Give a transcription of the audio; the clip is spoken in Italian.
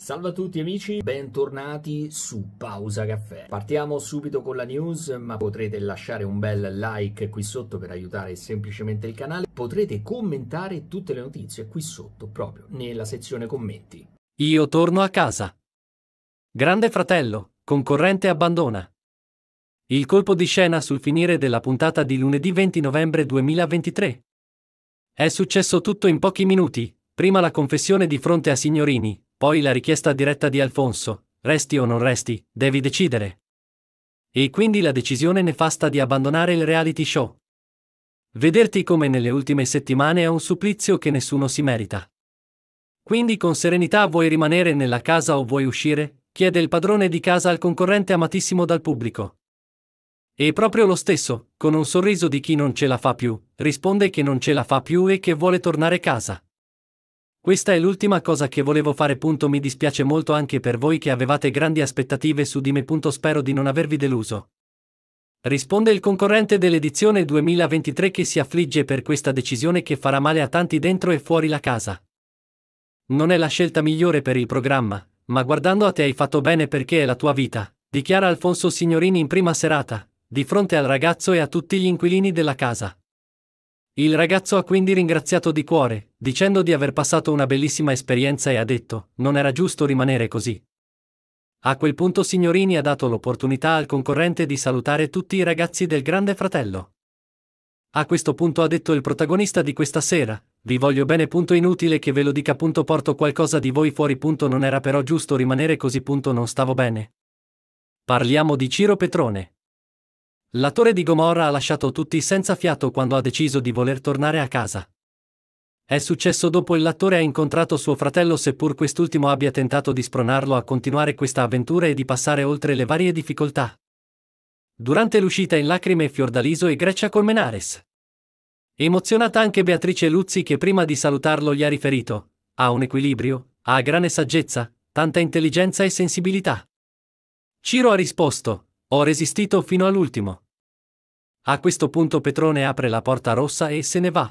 Salve a tutti amici, bentornati su Pausa Caffè. Partiamo subito con la news, ma potrete lasciare un bel like qui sotto per aiutare semplicemente il canale. Potrete commentare tutte le notizie qui sotto, proprio nella sezione commenti. Io torno a casa. Grande fratello, concorrente abbandona. Il colpo di scena sul finire della puntata di lunedì 20 novembre 2023. È successo tutto in pochi minuti, prima la confessione di fronte a Signorini, poi la richiesta diretta di Alfonso, resti o non resti, devi decidere. E quindi la decisione nefasta di abbandonare il reality show. Vederti come nelle ultime settimane è un supplizio che nessuno si merita. Quindi con serenità vuoi rimanere nella casa o vuoi uscire? chiede il padrone di casa al concorrente amatissimo dal pubblico. E proprio lo stesso, con un sorriso di chi non ce la fa più, risponde che non ce la fa più e che vuole tornare a casa. Questa è l'ultima cosa che volevo fare. Punto. Mi dispiace molto anche per voi che avevate grandi aspettative su di me. Punto. Spero di non avervi deluso. Risponde il concorrente dell'edizione 2023 che si affligge per questa decisione che farà male a tanti dentro e fuori la casa. Non è la scelta migliore per il programma, ma guardando a te hai fatto bene perché è la tua vita, dichiara Alfonso Signorini in prima serata, di fronte al ragazzo e a tutti gli inquilini della casa. Il ragazzo ha quindi ringraziato di cuore, dicendo di aver passato una bellissima esperienza e ha detto, non era giusto rimanere così. A quel punto Signorini ha dato l'opportunità al concorrente di salutare tutti i ragazzi del Grande Fratello. A questo punto ha detto il protagonista di questa sera, vi voglio bene punto inutile che ve lo dica punto porto qualcosa di voi fuori punto non era però giusto rimanere così punto non stavo bene. Parliamo di Ciro Petrone. L'attore di Gomorra ha lasciato tutti senza fiato quando ha deciso di voler tornare a casa. È successo dopo il l'attore ha incontrato suo fratello seppur quest'ultimo abbia tentato di spronarlo a continuare questa avventura e di passare oltre le varie difficoltà. Durante l'uscita in lacrime Fiordaliso e Grecia Colmenares. Emozionata anche Beatrice Luzzi che prima di salutarlo gli ha riferito, ha un equilibrio, ha grande saggezza, tanta intelligenza e sensibilità. Ciro ha risposto, ho resistito fino all'ultimo. A questo punto Petrone apre la porta rossa e se ne va